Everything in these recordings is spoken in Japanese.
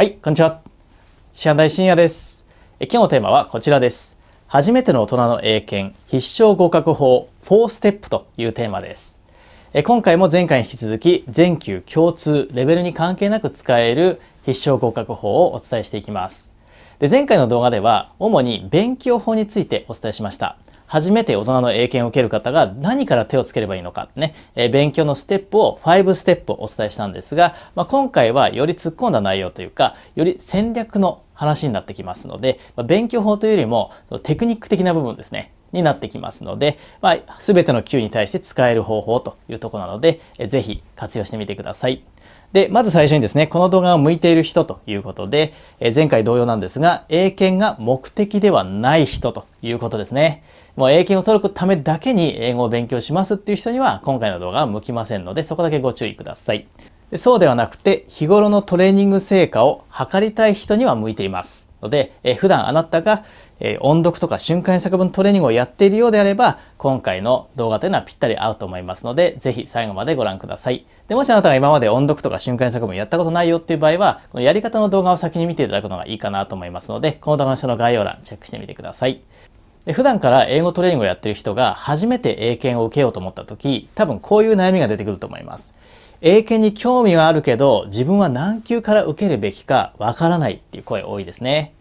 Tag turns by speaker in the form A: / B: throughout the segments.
A: はい、こんにちは。師範大深也です。え今日のテーマはこちらです。初めての大人の英検必勝合格法4ステップというテーマです。え今回も前回に引き続き全級共通レベルに関係なく使える必勝合格法をお伝えしていきます。で前回の動画では主に勉強法についてお伝えしました。初めて大人の英検を受ける方が何から手をつければいいのかってね、えー、勉強のステップを5ステップをお伝えしたんですが、まあ、今回はより突っ込んだ内容というか、より戦略の話になってきますので、まあ、勉強法というよりもテクニック的な部分ですね。になってきますので、まあ、全ての Q に対して使える方法というとこなので、えー、ぜひ活用してみてください。で、まず最初にですね、この動画を向いている人ということで、え前回同様なんですが、英検が目的ではない人ということですね。もう英検を取るためだけに英語を勉強しますっていう人には、今回の動画は向きませんので、そこだけご注意ください。でそうではなくて、日頃のトレーニング成果を測りたい人には向いています。ので、え普段あなたがえ音読とか瞬間作文トレーニングをやっているようであれば、今回の動画というのはぴったり合うと思いますので、ぜひ最後までご覧ください。で、もしあなたが今まで音読とか瞬間作文やったことないよっていう場合は、このやり方の動画を先に見ていただくのがいいかなと思いますので、この動画の下の概要欄チェックしてみてください。で普段から英語トレーニングをやってる人が初めて英検を受けようと思った時、多分こういう悩みが出てくると思います。英検に興味はあるけど、自分は何級から受けるべきかわからないっていう声多いですね。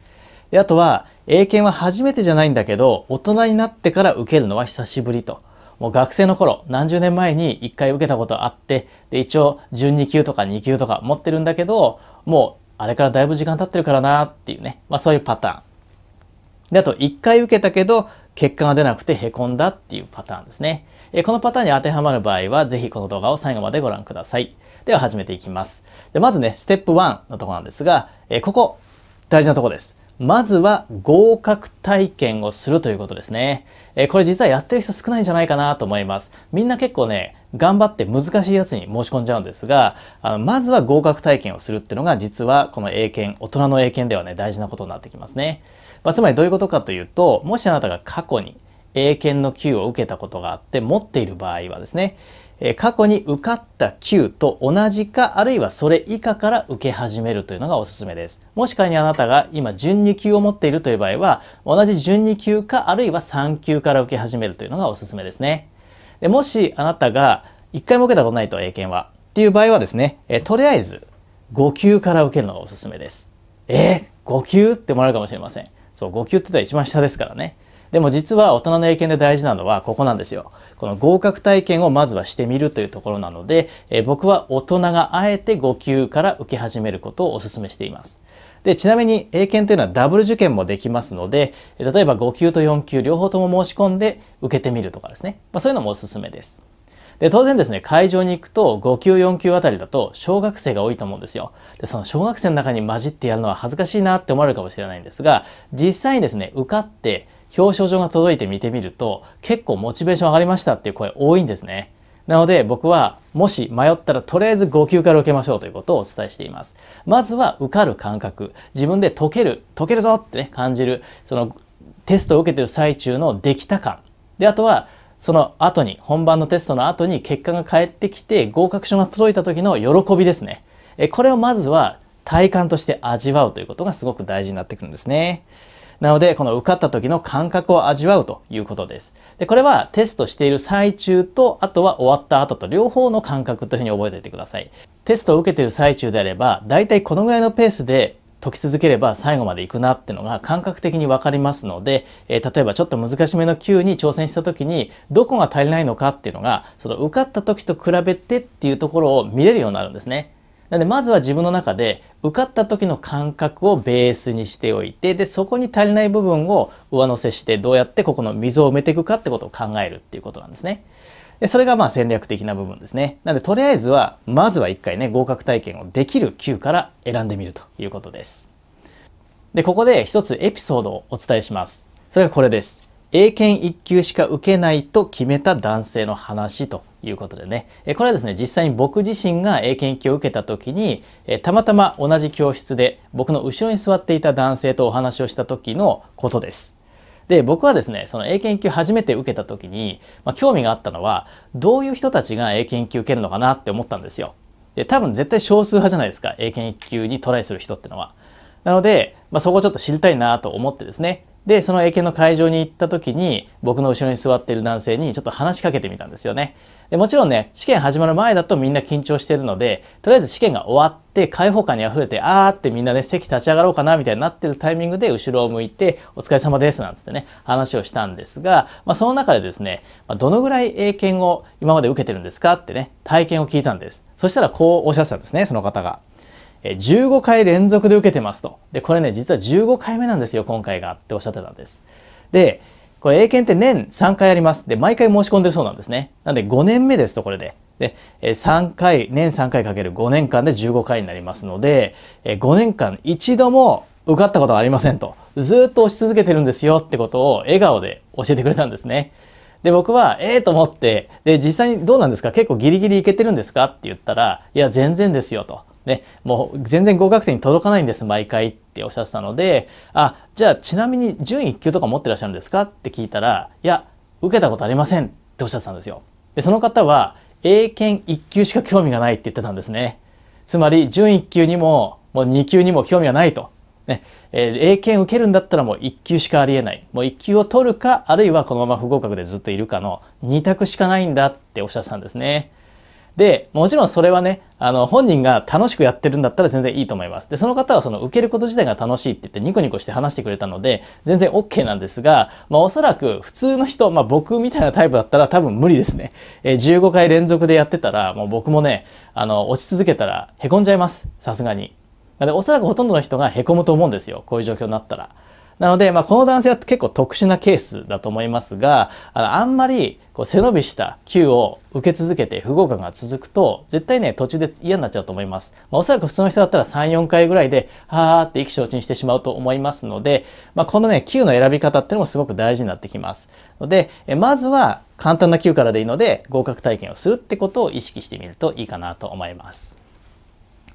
A: であとは、英検は初めてじゃないんだけど、大人になってから受けるのは久しぶりと。もう学生の頃、何十年前に一回受けたことあって、で、一応、準2級とか2級とか持ってるんだけど、もう、あれからだいぶ時間経ってるからなっていうね。まあそういうパターン。で、あと、一回受けたけど、結果が出なくて凹んだっていうパターンですね。えこのパターンに当てはまる場合は、ぜひこの動画を最後までご覧ください。では始めていきます。でまずね、ステップ1のとこなんですが、えここ、大事なとこです。まずは合格体験をするということですね。えー、これ実はやってる人少ないんじゃないかなと思います。みんな結構ね、頑張って難しいやつに申し込んじゃうんですが、あのまずは合格体験をするっていうのが実はこの英検、大人の英検ではね、大事なことになってきますね。まあ、つまりどういうことかというと、もしあなたが過去に英検の級を受けたことがあって持っている場合はですね、え過去に受かった級と同じかあるいはそれ以下から受け始めるというのがおすすめです。もし仮にあなたが今準2級を持っているという場合は同じ準2級かあるいは3級から受け始めるというのがおすすめですね。でもしあなたが1回も受けたことないと英検はっていう場合はですね、えとりあえず5級から受けるのがおすすめです。えー、5級ってもらうかもしれません。そう5級って言ったら一番下ですからね。でも実は大人の英検で大事なのはここなんですよ。この合格体験をまずはしてみるというところなので、え僕は大人があえて5級から受け始めることをお勧めしています。で、ちなみに英検というのはダブル受験もできますので、例えば5級と4級両方とも申し込んで受けてみるとかですね。まあ、そういうのもおすすめです。で、当然ですね、会場に行くと5級4級あたりだと小学生が多いと思うんですよ。で、その小学生の中に混じってやるのは恥ずかしいなって思われるかもしれないんですが、実際にですね、受かって表彰状が届いて見てみると結構モチベーション上がりましたっていう声多いんですね。なので僕はもし迷ったらとりあえず5級から受けましょうということをお伝えしています。まずは受かる感覚、自分で解ける、解けるぞってね感じる、そのテストを受けてる最中のできた感。で、あとはその後に、本番のテストの後に結果が返ってきて合格証が届いた時の喜びですね。これをまずは体感として味わうということがすごく大事になってくるんですね。なので、この受かった時の感覚を味わうということです。で、これはテストしている最中と、あとは終わった後と両方の感覚というふうに覚えておいてください。テストを受けている最中であれば、だいたいこのぐらいのペースで解き続ければ最後までいくなってのが感覚的にわかりますので、えー、例えばちょっと難しめの Q に挑戦した時にどこが足りないのかっていうのがその受かった時と比べてっていうところを見れるようになるんですね。なんでまずは自分の中で受かった時の感覚をベースにしておいてでそこに足りない部分を上乗せしてどうやってここの溝を埋めていくかってことを考えるっていうことなんですね。でそれがまあ戦略的な部分ですね。なんでとりあえずはまずは一回ね合格体験をできる級から選んでみるということです。でここで一つエピソードをお伝えします。それがこれです。英検一級しか受けないと決めた男性の話ということでね、えこれはですね実際に僕自身が英検1級を受けた時に、えたまたま同じ教室で僕の後ろに座っていた男性とお話をした時のことです。で僕はですねその英検1級初めて受けた時に、まあ、興味があったのはどういう人たちが英検1級受けるのかなって思ったんですよ。で多分絶対少数派じゃないですか英検1級にトライする人ってのは。なので、まあ、そこをちょっと知りたいなと思ってですねでその英検の会場に行った時に僕の後ろに座っている男性にちょっと話しかけてみたんですよねでもちろんね試験始まる前だとみんな緊張してるのでとりあえず試験が終わって開放感にあふれてあーってみんなね席立ち上がろうかなみたいになってるタイミングで後ろを向いてお疲れ様ですなんつってね話をしたんですが、まあ、その中でですねどのぐらい英検を今まで受けてるんですかってね体験を聞いたんですそしたらこうおっしゃってたんですねその方が。15回連続で受けてますと。で、これね、実は15回目なんですよ、今回がっておっしゃってたんです。で、これ英検って年3回あります。で、毎回申し込んでるそうなんですね。なんで5年目ですと、これで。で、3回、年3回かける5年間で15回になりますので、5年間一度も受かったことはありませんと。ずっと押し続けてるんですよってことを笑顔で教えてくれたんですね。で、僕は、ええー、と思って、で、実際にどうなんですか結構ギリギリいけてるんですかって言ったら、いや、全然ですよと。ね、もう全然合格点に届かないんです毎回っておっしゃってたのであじゃあちなみに準1級とか持ってらっしゃるんですかって聞いたらいや受けたことありませんっておっしゃってたんですよでその方は英検1級しか興味がないって言ってたんですねつまり準1級にももう2級にも興味はないとね、えー、英検受けるんだったらもう1級しかありえない。もう1級を取るか、あるいはこのまま不合格でずっといるかの2択しかないんだっておっしゃってたんですね。で、もちろんそれはね、あの、本人が楽しくやってるんだったら全然いいと思います。で、その方はその受けること自体が楽しいって言ってニコニコして話してくれたので、全然 OK なんですが、まあおそらく普通の人、まあ僕みたいなタイプだったら多分無理ですね。えー、15回連続でやってたら、もう僕もね、あの、落ち続けたらへこんじゃいます。さすがに。なで、おそらくほとんどの人がへこむと思うんですよ。こういう状況になったら。なので、まあ、この男性は結構特殊なケースだと思いますが、ああんまりこう背伸びした Q を受け続けて不合格が続くと、絶対ね、途中で嫌になっちゃうと思います。まあ、おそらく普通の人だったら3、4回ぐらいで、はーって意気消沈してしまうと思いますので、まあ、このね、Q の選び方っていうのもすごく大事になってきます。ので、えまずは簡単な Q からでいいので、合格体験をするってことを意識してみるといいかなと思います。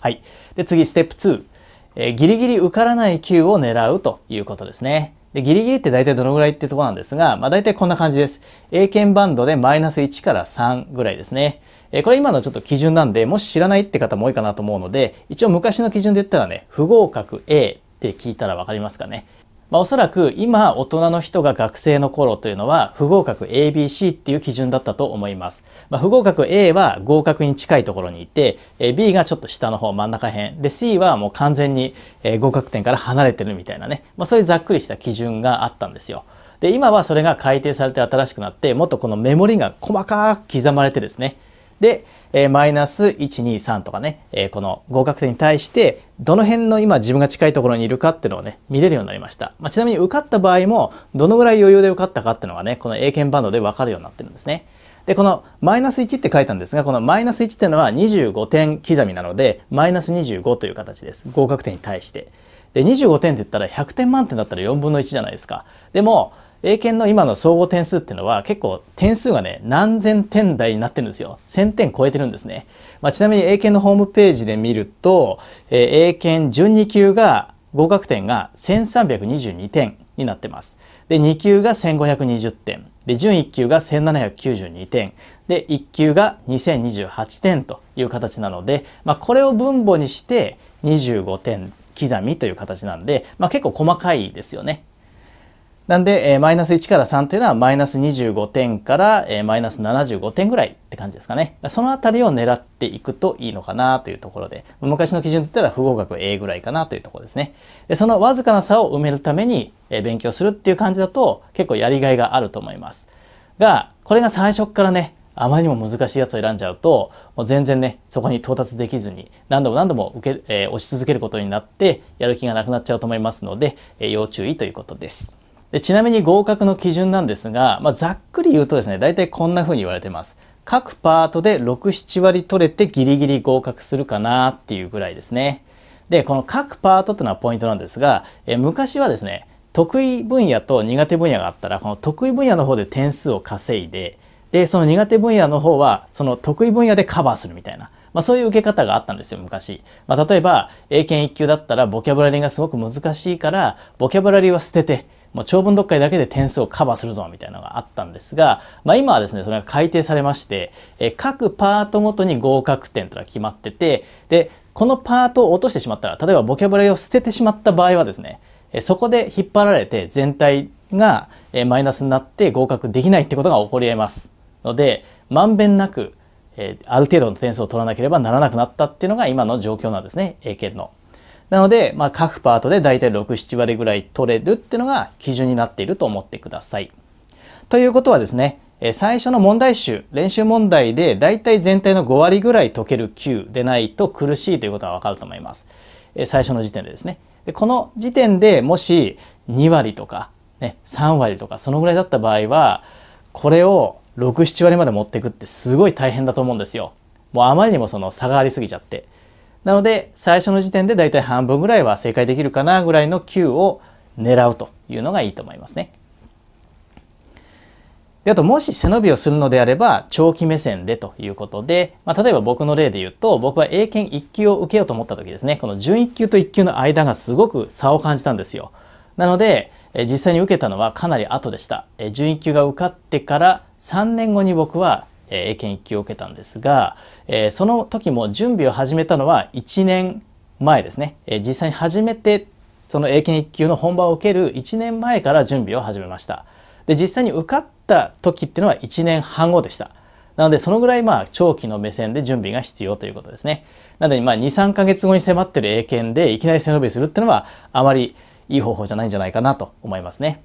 A: はい。で、次、ステップ2。えー、ギリギリ受からない球を狙うということですね。でギリギリって大体どのぐらいってとこなんですが、まあ、大体こんな感じです。英検バンドでマイナス1から3ぐらいですね。えー、これ今のちょっと基準なんで、もし知らないって方も多いかなと思うので、一応昔の基準で言ったらね、不合格 A って聞いたらわかりますかね。まあ、おそらく今大人の人が学生の頃というのは不合格 ABC っていう基準だったと思います、まあ、不合格 A は合格に近いところにいて B がちょっと下の方真ん中辺で C はもう完全に合格点から離れてるみたいなね、まあ、そういうざっくりした基準があったんですよで今はそれが改定されて新しくなってもっとこのメモリが細かく刻まれてですねで、えー、マイナス123とかね、えー、この合格点に対してどの辺の今自分が近いところにいるかっていうのをね見れるようになりました、まあ、ちなみに受かった場合もどのぐらい余裕で受かったかっていうのがねこの英検バンドで分かるようになってるんですねでこのマイナス1って書いたんですがこのマイナス1っていうのは25点刻みなのでマイナス25という形です合格点に対してで25点って言ったら100点満点だったら4分の1じゃないですかでも英検の今の総合点数っていうのは結構点数がね、何千点台になってるんですよ。1000点超えてるんですね。まあ、ちなみに英検のホームページで見ると、えー、英検準2級が合格点が1322点になってます。で、2級が1520点。で、準1級が1792点。で、1級が2028点という形なので、まあ、これを分母にして25点刻みという形なんで、まあ、結構細かいですよね。なんで、えマイナス1から3というのはマイナス25点から、えマイナス75点ぐらいって感じですかね。そのあたりを狙っていくといいのかなというところで、昔の基準言ったら不合格 A ぐらいかなというところですね。そのわずかな差を埋めるために、え勉強するっていう感じだと結構やりがいがあると思います。が、これが最初からね、あまりにも難しいやつを選んじゃうと、もう全然ね、そこに到達できずに、何度も何度も受け、えー、押し続けることになって、やる気がなくなっちゃうと思いますので、えー、要注意ということです。でちなみに合格の基準なんですが、まあ、ざっくり言うとですね、大体こんな風に言われてます。各パートで6、7割取れてギリギリ合格するかなっていうぐらいですね。で、この各パートっていうのはポイントなんですが、え昔はですね、得意分野と苦手分野があったら、この得意分野の方で点数を稼いで、で、その苦手分野の方は、その得意分野でカバーするみたいな。まあ、そういう受け方があったんですよ、昔。まあ、例えば、英検1級だったらボキャブラリーがすごく難しいから、ボキャブラリーは捨てて、もう長文読解だけで点数をカバーするぞみたいなのがあったんですが、まあ、今はですねそれが改定されまして、え各パートごとに合格点というのが決まっててでこのパートを落としてしまったら例えばボキャブラリを捨ててしまった場合はですねそこで引っ張られて全体がマイナスになって合格できないってことが起こり得ますのでまんべんなくある程度の点数を取らなければならなくなったっていうのが今の状況なんですね英検の。なので、まあ、各パートで大体6、7割ぐらい取れるってのが基準になっていると思ってください。ということはですね、最初の問題集、練習問題で大体全体の5割ぐらい解ける9でないと苦しいということがわかると思います。最初の時点でですね。でこの時点でもし2割とか、ね、3割とかそのぐらいだった場合は、これを6、7割まで持っていくってすごい大変だと思うんですよ。もうあまりにもその差がありすぎちゃって。なので最初の時点でだいたい半分ぐらいは正解できるかなぐらいの9を狙うというのがいいと思いますね。であともし背伸びをするのであれば長期目線でということで、まあ、例えば僕の例で言うと僕は英検1級を受けようと思った時ですねこの準1級と1級の間がすごく差を感じたんですよ。なので実際に受けたのはかなり後でした。準1級が受かってから3年後に僕はえ英検1級を受けたんですが、えー、その時も準備を始めたのは1年前ですね、えー、実際に初めてその英検1級の本番を受ける1年前から準備を始めましたで実際に受かった時っていうのは1年半後でしたなのでそのぐらいまあ長期の目線で準備が必要ということですねなのでま23ヶ月後に迫ってる英検でいきなり背伸びするっていうのはあまりいい方法じゃないんじゃないかなと思いますね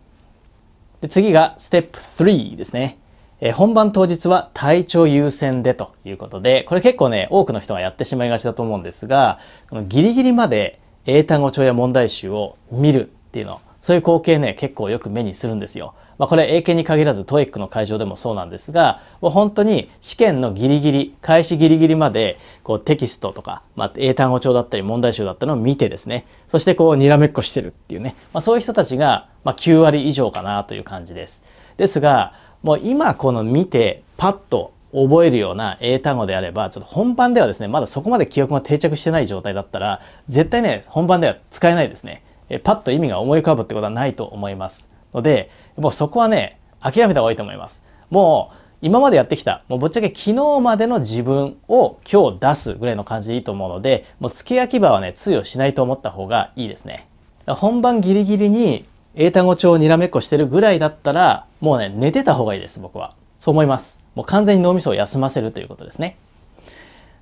A: で次がステップ3ですねえー、本番当日は体調優先でということで、これ結構ね、多くの人がやってしまいがちだと思うんですが、このギリギリまで英単語帳や問題集を見るっていうの、そういう光景ね、結構よく目にするんですよ。まあ、これ英検に限らず TOEIC の会場でもそうなんですが、もう本当に試験のギリギリ、開始ギリギリまで、こうテキストとか、まあ、英単語帳だったり問題集だったのを見てですね、そしてこうにらめっこしてるっていうね、まあ、そういう人たちが、ま9割以上かなという感じです。ですが、もう今この見てパッと覚えるような英単語であれば、ちょっと本番ではですね、まだそこまで記憶が定着してない状態だったら、絶対ね、本番では使えないですね。えパッと意味が思い浮かぶってことはないと思います。ので、もうそこはね、諦めた方がいいと思います。もう、今までやってきた、もうぶっちゃけ昨日までの自分を今日出すぐらいの感じでいいと思うので、もう付け焼き場はね、通用しないと思った方がいいですね。本番ギリギリに英単語帳をにらめっこしてるぐらいだったら、もうね、寝てた方がいいです、僕は。そう思います。もう完全に脳みそを休ませるということですね。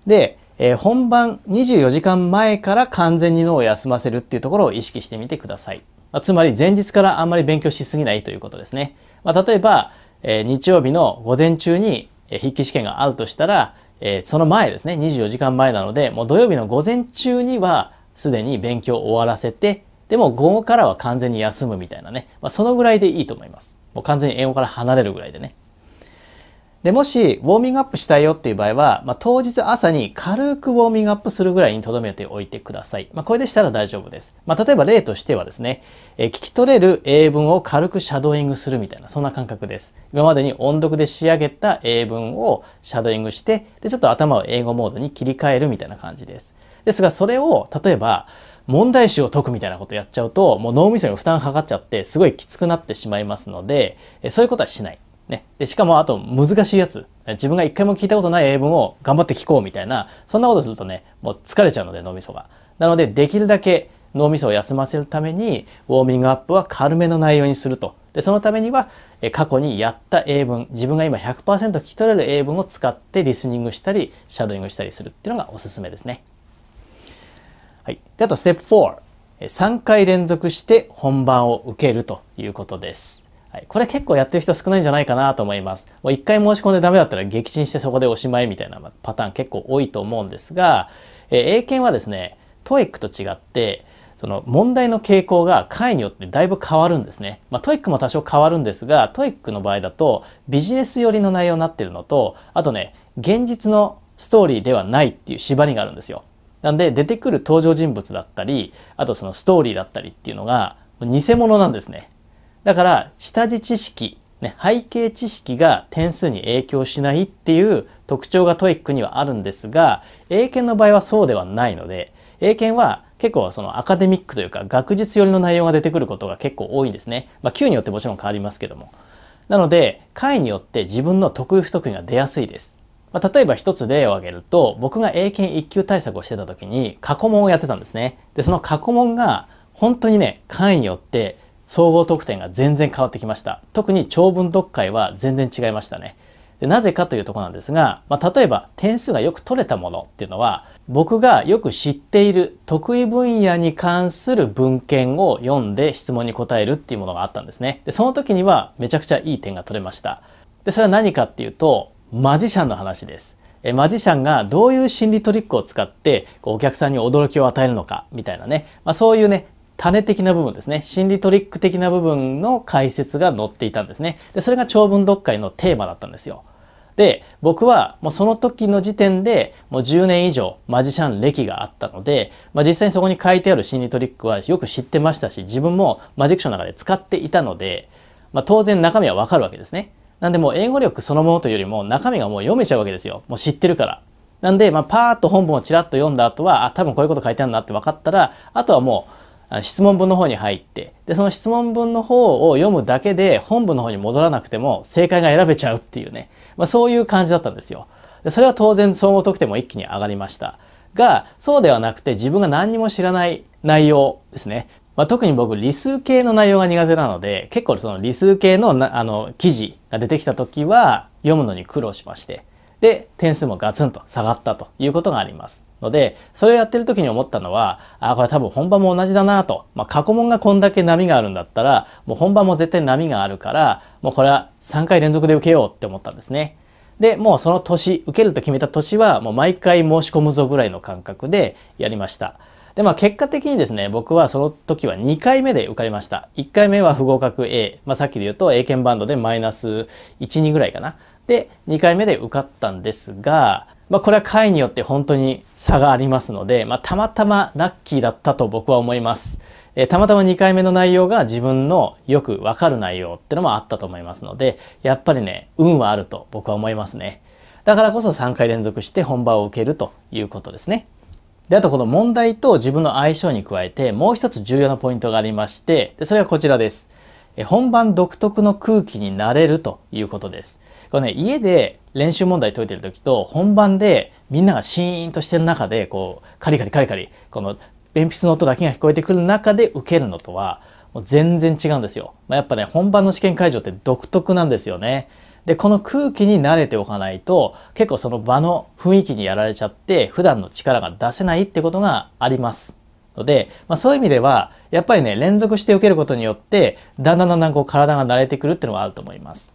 A: で、えー、本番24時間前から完全に脳を休ませるっていうところを意識してみてください。つまり前日からあんまり勉強しすぎないということですね。まあ、例えば、えー、日曜日の午前中に筆記試験があるとしたら、えー、その前ですね、24時間前なので、もう土曜日の午前中にはすでに勉強を終わらせて、でも午後からは完全に休むみたいなね、まあ、そのぐらいでいいと思います。もう完全に英語から離れるぐらいでね。で、もし、ウォーミングアップしたいよっていう場合は、まあ、当日朝に軽くウォーミングアップするぐらいに留めておいてください。まあ、これでしたら大丈夫です。まあ、例えば例としてはですね、え聞き取れる英文を軽くシャドーイングするみたいな、そんな感覚です。今までに音読で仕上げた英文をシャドーイングして、で、ちょっと頭を英語モードに切り替えるみたいな感じです。ですが、それを、例えば、問題集を解くみたいなことやっちゃうと、もう脳みそに負担かかっちゃって、すごいきつくなってしまいますので、そういうことはしない。ね。で、しかもあと難しいやつ。自分が一回も聞いたことない英文を頑張って聞こうみたいな、そんなことするとね、もう疲れちゃうので脳みそが。なので、できるだけ脳みそを休ませるために、ウォーミングアップは軽めの内容にすると。で、そのためには、過去にやった英文、自分が今100%聞き取れる英文を使ってリスニングしたり、シャドウイングしたりするっていうのがおすすめですね。はい。で、あと、ステップ4。3回連続して本番を受けるということです。はい、これ結構やってる人少ないんじゃないかなと思います。もう1回申し込んでダメだったら撃沈してそこでおしまいみたいなパターン結構多いと思うんですが、えー、英検はですね、TOEIC と違って、その問題の傾向が回によってだいぶ変わるんですね。まあ、トイックも多少変わるんですが、トイックの場合だとビジネス寄りの内容になってるのと、あとね、現実のストーリーではないっていう縛りがあるんですよ。なんで出てくる登場人物だったりあとそのストーリーだったりっていうのが偽物なんですねだから下地知識、ね、背景知識が点数に影響しないっていう特徴がトイックにはあるんですが英検の場合はそうではないので英検は結構そのアカデミックというか学術寄りの内容が出てくることが結構多いんですね。まあ、級によってもちろん変わりますけども。なので、回によって自分の得意不得意が出やすいです。まあ、例えば一つ例を挙げると、僕が英検1級対策をしてた時に過去問をやってたんですね。で、その過去問が本当にね、関与によって総合得点が全然変わってきました。特に長文読解は全然違いましたね。でなぜかというとこなんですが、まあ、例えば点数がよく取れたものっていうのは僕がよく知っている得意分野に関する文献を読んで質問に答えるっていうものがあったんですね。でその時にはめちゃくちゃいい点が取れました。でそれは何かっていうとマジシャンの話です。マジシャンがどういう心理トリックを使ってお客さんに驚きを与えるのかみたいなね、まあ、そういうね種的な部分ですね心理トリック的な部分の解説が載っていたんですねでそれが長文読解のテーマだったんですよで僕はもうその時の時点でもう10年以上マジシャン歴があったので、まあ、実際にそこに書いてある心理トリックはよく知ってましたし自分もマジック書の中で使っていたので、まあ、当然中身はわかるわけですねなんでもう英語力そのものというよりも中身がもう読めちゃうわけですよ。もう知ってるから。なんで、まあ、パーッと本文をちらっと読んだ後は、あ、多分こういうこと書いてあるなって分かったら、あとはもう、質問文の方に入って、で、その質問文の方を読むだけで、本文の方に戻らなくても、正解が選べちゃうっていうね、まあ、そういう感じだったんですよ。でそれは当然、総合得点も一気に上がりました。が、そうではなくて、自分が何にも知らない内容ですね。まあ、特に僕理数系の内容が苦手なので結構その理数系のなあの記事が出てきた時は読むのに苦労しましてで点数もガツンと下がったということがありますのでそれをやってる時に思ったのはあこれ多分本番も同じだなと、まあ、過去問がこんだけ波があるんだったらもう本番も絶対波があるからもうこれは3回連続で受けようって思ったんですね。でもうその年受けると決めた年はもう毎回申し込むぞぐらいの感覚でやりました。で、まあ結果的にですね、僕はその時は2回目で受かりました。1回目は不合格 A。まあさっきで言うと英検バンドでマイナス1、2ぐらいかな。で、2回目で受かったんですが、まあこれは回によって本当に差がありますので、まあたまたまラッキーだったと僕は思います。えー、たまたま2回目の内容が自分のよくわかる内容ってのもあったと思いますので、やっぱりね、運はあると僕は思いますね。だからこそ3回連続して本番を受けるということですね。で、あとこの問題と自分の相性に加えて、もう一つ重要なポイントがありまして、それはこちらです。本番独特の空気になれるということです。これね、家で練習問題解いてる時と、本番でみんながシーンとしてる中で、こう、カリカリカリカリ、この鉛筆の音だけが聞こえてくる中で受けるのとは、もう全然違うんですよ。まあ、やっぱね、本番の試験会場って独特なんですよね。でこの空気に慣れておかないと結構その場の雰囲気にやられちゃって普段の力が出せないってことがあります。ので、まあ、そういう意味ではやっぱりね連続して受けることによってだんだんだんだんこう体が慣れてくるっていうのがあると思います。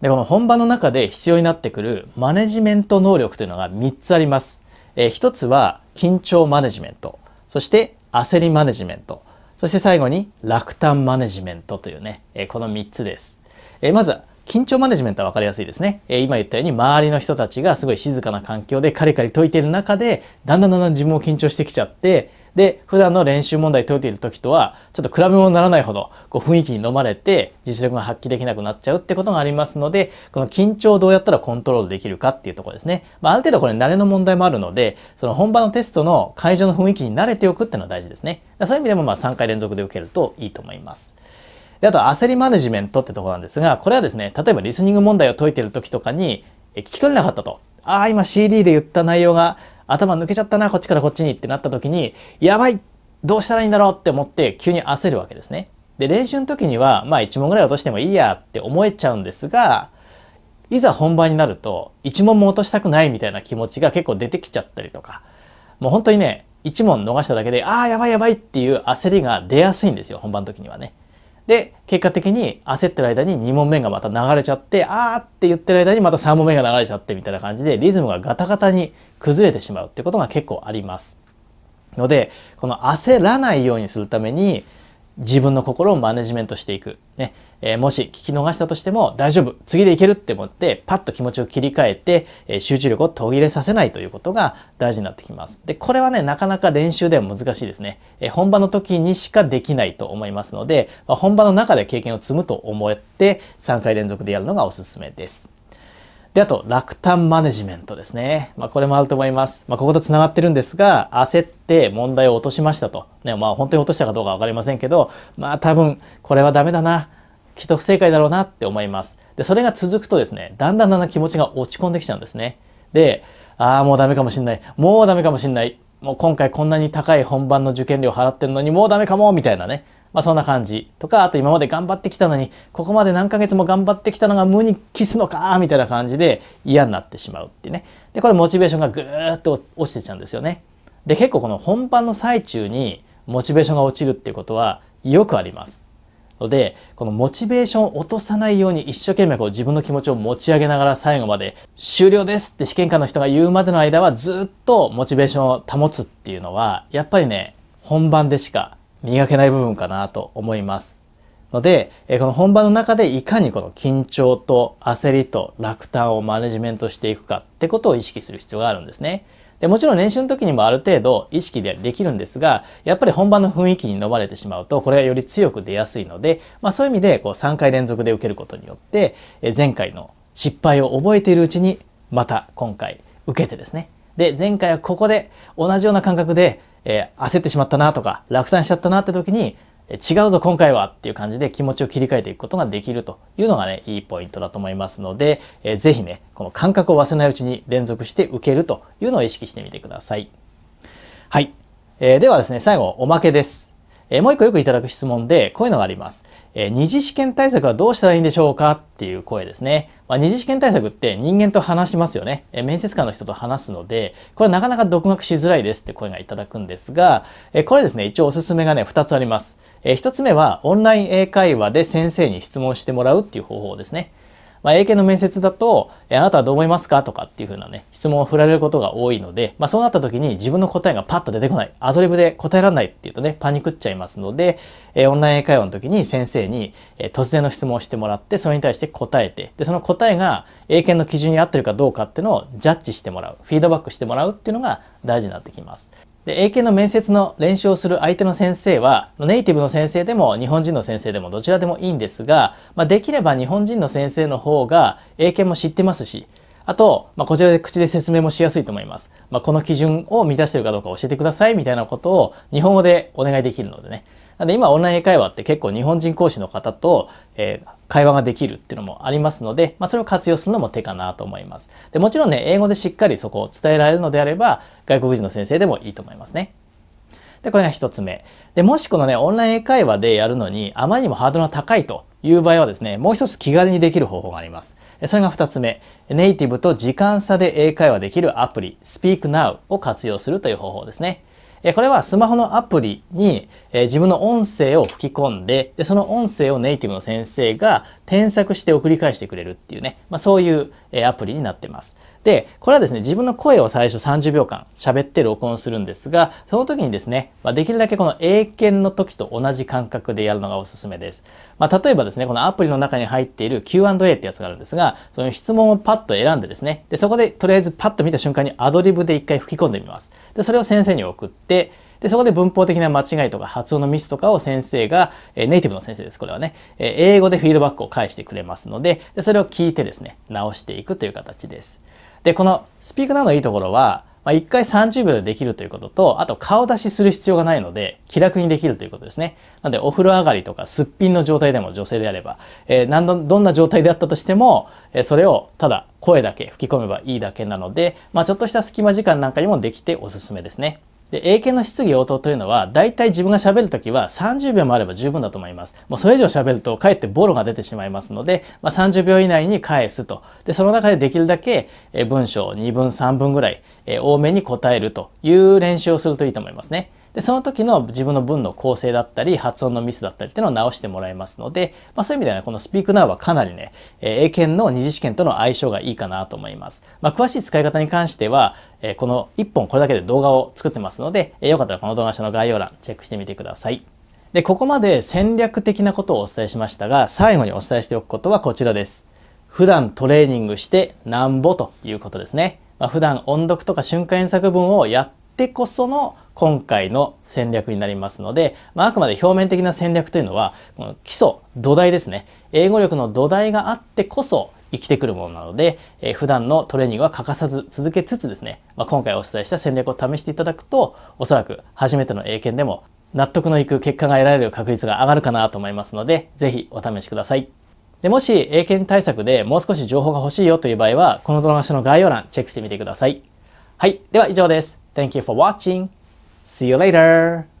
A: でこの本番の中で必要になってくるマネジメント能力というのが3つあります。えー、1つは緊張マネジメントそして焦りマネジメントそして最後に落胆マネジメントというね、えー、この3つです。えー、まず緊張マネジメントは分かりやすいですね、えー、今言ったように周りの人たちがすごい静かな環境でカリカリ解いている中でだんだんだんだん自分も緊張してきちゃってで普段の練習問題解いている時とはちょっと比べ物にならないほどこう雰囲気に飲まれて実力が発揮できなくなっちゃうってことがありますのでこの緊張をどうやったらコントロールできるかっていうとこですね、まあ、ある程度これ慣れの問題もあるのでその本番のテストの会場の雰囲気に慣れておくっていうのは大事ですねそういう意味でもまあ3回連続で受けるといいと思います。であと焦りマネジメントってとこなんですがこれはですね例えばリスニング問題を解いてる時とかに聞き取れなかったとああ今 CD で言った内容が頭抜けちゃったなこっちからこっちにってなった時にやばいどうしたらいいんだろうって思って急に焦るわけですね。で練習の時にはまあ1問ぐらい落としてもいいやって思えちゃうんですがいざ本番になると1問も落としたくないみたいな気持ちが結構出てきちゃったりとかもう本当にね1問逃しただけでああやばいやばいっていう焦りが出やすいんですよ本番の時にはね。で、結果的に焦ってる間に2問目がまた流れちゃって、あーって言ってる間にまた3問目が流れちゃってみたいな感じでリズムがガタガタに崩れてしまうってことが結構あります。ので、この焦らないようにするために、自分の心をマネジメントしていく。ね。えー、もし聞き逃したとしても大丈夫。次でいけるって思って、パッと気持ちを切り替えて、えー、集中力を途切れさせないということが大事になってきます。で、これはね、なかなか練習では難しいですね。えー、本番の時にしかできないと思いますので、まあ、本番の中で経験を積むと思って、3回連続でやるのがおすすめです。で、あと、落胆マネジメントですね。まあ、これもあると思います。まあ、ここと繋がってるんですが、焦って問題を落としましたと。ね、まあ、本当に落としたかどうかわかりませんけど、まあ、多分、これはダメだな。きっと不正解だろうなって思います。で、それが続くとですね、だんだんだんだん気持ちが落ち込んできちゃうんですね。で、ああ、もうダメかもしんない。もうダメかもしんない。もう今回こんなに高い本番の受験料払ってるのにもうダメかもみたいなね。まあそんな感じとか、あと今まで頑張ってきたのに、ここまで何ヶ月も頑張ってきたのが無に帰すのかみたいな感じで嫌になってしまうっていうね。で、これモチベーションがぐーっと落ちてちゃうんですよね。で、結構この本番の最中にモチベーションが落ちるっていうことはよくあります。ので、このモチベーションを落とさないように一生懸命こう自分の気持ちを持ち上げながら最後まで終了ですって試験官の人が言うまでの間はずっとモチベーションを保つっていうのは、やっぱりね、本番でしか磨けない部分かなと思います。ので、この本番の中でいかにこの緊張と焦りと落胆をマネジメントしていくかってことを意識する必要があるんですね。でもちろん練習の時にもある程度意識でできるんですが、やっぱり本番の雰囲気に飲まれてしまうと、これがより強く出やすいので、まあそういう意味でこう3回連続で受けることによって、前回の失敗を覚えているうちに、また今回受けてですね。で、前回はここで同じような感覚でえー、焦ってしまったなとか落胆しちゃったなって時に違うぞ今回はっていう感じで気持ちを切り替えていくことができるというのがねいいポイントだと思いますので、えー、ぜひねこの感覚を忘れないうちに連続して受けるというのを意識してみてください。はい、えー、ではですね最後おまけです。えー、もう一個よくいただく質問で、こういうのがあります。えー、二次試験対策はどうしたらいいんでしょうかっていう声ですね。まあ、二次試験対策って人間と話しますよね。えー、面接官の人と話すので、これなかなか独学しづらいですって声がいただくんですが、えー、これですね、一応おすすめがね、2つあります。えー、1つ目は、オンライン英会話で先生に質問してもらうっていう方法ですね。まあ、英検の面接だと、えあなたはどう思いますかとかっていう風なね、質問を振られることが多いので、まあ、そうなった時に自分の答えがパッと出てこない、アドリブで答えられないっていうとね、パニクっちゃいますので、えオンライン英会話の時に先生に、え突然の質問をしてもらって、それに対して答えて、で、その答えが英検の基準に合ってるかどうかっていうのをジャッジしてもらう、フィードバックしてもらうっていうのが大事になってきます。で、英検の面接の練習をする相手の先生は、ネイティブの先生でも日本人の先生でもどちらでもいいんですが、まあ、できれば日本人の先生の方が英検も知ってますし、あと、まあ、こちらで口で説明もしやすいと思います。まあ、この基準を満たしているかどうか教えてくださいみたいなことを日本語でお願いできるのでね。なんで今オンライン英会話って結構日本人講師の方と、えー、会話ができるっていうのもありますので、まあ、それを活用するのも手かなと思います。でもちろんね、英語でしっかりそこを伝えられるのであれば、外国人の先生でもいいと思いますね。で、これが一つ目。で、もしこのね、オンライン英会話でやるのに、あまりにもハードルが高いという場合はですね、もう一つ気軽にできる方法があります。それが二つ目。ネイティブと時間差で英会話できるアプリ、Speak Now を活用するという方法ですね。これはスマホのアプリに自分の音声を吹き込んでで、その音声をネイティブの先生が添削して送り返してくれるっていうね、まあ、そういうアプリになってます。で、これはですね、自分の声を最初30秒間喋って録音するんですが、その時にですね、まあ、できるだけこの英検の時と同じ感覚でやるのがおすすめです。まあ、例えばですね、このアプリの中に入っている Q&A ってやつがあるんですが、その質問をパッと選んでですね、でそこでとりあえずパッと見た瞬間にアドリブで一回吹き込んでみます。で、それを先生に送って、で、そこで文法的な間違いとか発音のミスとかを先生が、えネイティブの先生です、これはね、え英語でフィードバックを返してくれますのでで、それを聞いてですね、直していくという形です。で、このスピークなのいいところは、まあ、1回30秒でできるということと、あと顔出しする必要がないので、気楽にできるということですね。なので、お風呂上がりとかすっぴんの状態でも女性であれば、えー、何度、どんな状態であったとしても、えー、それをただ声だけ吹き込めばいいだけなので、まあ、ちょっとした隙間時間なんかにもできておすすめですね。で、英検の質疑応答というのは、大体自分がしゃべる時は30秒もあれば十分だと思います。もうそれ以上しゃべると、かえってボロが出てしまいますので、まあ、30秒以内に返すと。で、その中でできるだけ文章2分3分ぐらい多めに答えるという練習をするといいと思いますね。で、その時の自分の文の構成だったり、発音のミスだったりっていうのを直してもらいますので、まあそういう意味ではね、この Speak Now はかなりね、英検の二次試験との相性がいいかなと思います。まあ詳しい使い方に関しては、この1本これだけで動画を作ってますので、よかったらこの動画下の概要欄チェックしてみてください。で、ここまで戦略的なことをお伝えしましたが、最後にお伝えしておくことはこちらです。普段トレーニングしてなんぼということですね。まあ、普段音読とか瞬間演作文をやっってこその今回の戦略になりますので、まあ、あくまで表面的な戦略というのはこの基礎土台ですね英語力の土台があってこそ生きてくるものなので、えー、普段のトレーニングは欠かさず続けつつですね、まあ、今回お伝えした戦略を試していただくとおそらく初めての英検でも納得のいく結果が得られる確率が上がるかなと思いますので是非お試しください。でもし英検対策でもう少し情報が欲しいよという場合はこの動画下の概要欄チェックしてみてください。はい。では以上です。Thank you for watching. See you later.